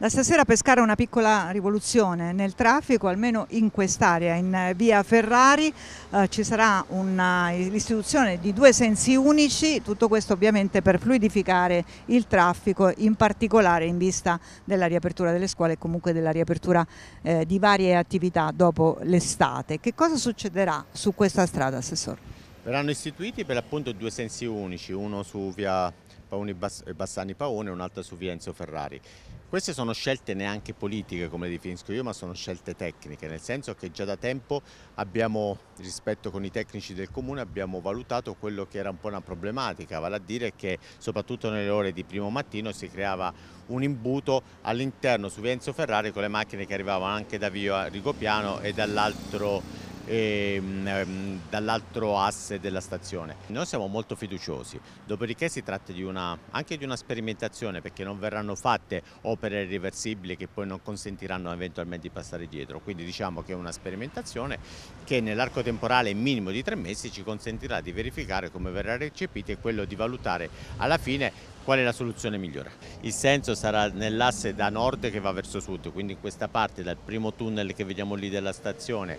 Da stasera a Pescara una piccola rivoluzione nel traffico, almeno in quest'area, in eh, via Ferrari, eh, ci sarà eh, l'istituzione di due sensi unici, tutto questo ovviamente per fluidificare il traffico, in particolare in vista della riapertura delle scuole e comunque della riapertura eh, di varie attività dopo l'estate. Che cosa succederà su questa strada, Assessore? Verranno istituiti per appunto due sensi unici, uno su via Paoni Bassani Paone e un altro su via Enzo Ferrari. Queste sono scelte neanche politiche come le definisco io, ma sono scelte tecniche, nel senso che già da tempo abbiamo, rispetto con i tecnici del comune, abbiamo valutato quello che era un po' una problematica, vale a dire che soprattutto nelle ore di primo mattino si creava un imbuto all'interno su Vienzo Ferrari con le macchine che arrivavano anche da Via Rigopiano e dall'altro e, ehm, dall'altro asse della stazione. Noi siamo molto fiduciosi, dopodiché si tratta di una, anche di una sperimentazione perché non verranno fatte opere irreversibili che poi non consentiranno eventualmente di passare dietro, quindi diciamo che è una sperimentazione che nell'arco temporale minimo di tre mesi ci consentirà di verificare come verrà recepita e quello di valutare alla fine qual è la soluzione migliore. Il senso sarà nell'asse da nord che va verso sud, quindi in questa parte dal primo tunnel che vediamo lì della stazione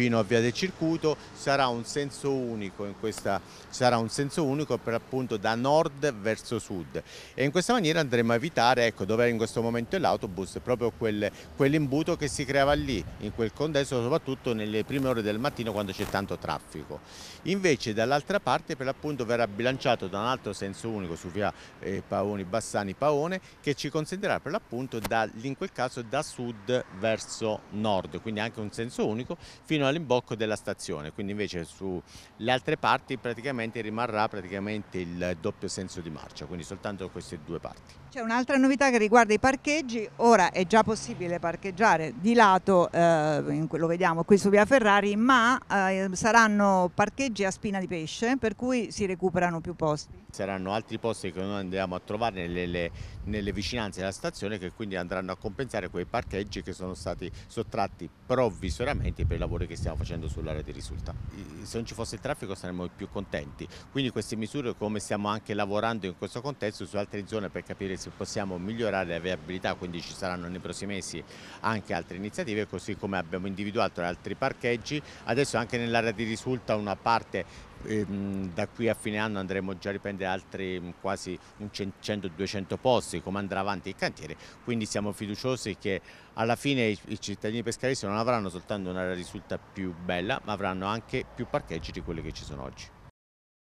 fino a Via del Circuito, sarà un senso unico, in questa, sarà un senso unico per appunto da nord verso sud e in questa maniera andremo a evitare ecco, dove in questo momento è l'autobus, proprio quel, quell'imbuto che si creava lì, in quel condesso, soprattutto nelle prime ore del mattino quando c'è tanto traffico. Invece dall'altra parte per l'appunto verrà bilanciato da un altro senso unico su via eh, Paoni, Bassani, Paone che ci consentirà per l'appunto in quel caso da sud verso nord, quindi anche un senso unico fino a all'imbocco della stazione, quindi invece sulle altre parti praticamente rimarrà praticamente il doppio senso di marcia, quindi soltanto queste due parti. C'è un'altra novità che riguarda i parcheggi, ora è già possibile parcheggiare di lato, eh, lo vediamo qui su via Ferrari, ma eh, saranno parcheggi a spina di pesce per cui si recuperano più posti. Saranno altri posti che noi andiamo a trovare nelle, nelle vicinanze della stazione che quindi andranno a compensare quei parcheggi che sono stati sottratti provvisoriamente per i lavori che stiamo facendo sull'area di risulta. Se non ci fosse il traffico saremmo più contenti, quindi queste misure come stiamo anche lavorando in questo contesto su altre zone per capire se possiamo migliorare la viabilità, quindi ci saranno nei prossimi mesi anche altre iniziative, così come abbiamo individuato altri parcheggi, adesso anche nell'area di risulta una parte Ehm, da qui a fine anno andremo già a riprendere altri mm, quasi 100-200 posti come andrà avanti il cantiere quindi siamo fiduciosi che alla fine i cittadini pescaresi non avranno soltanto una risulta più bella ma avranno anche più parcheggi di quelli che ci sono oggi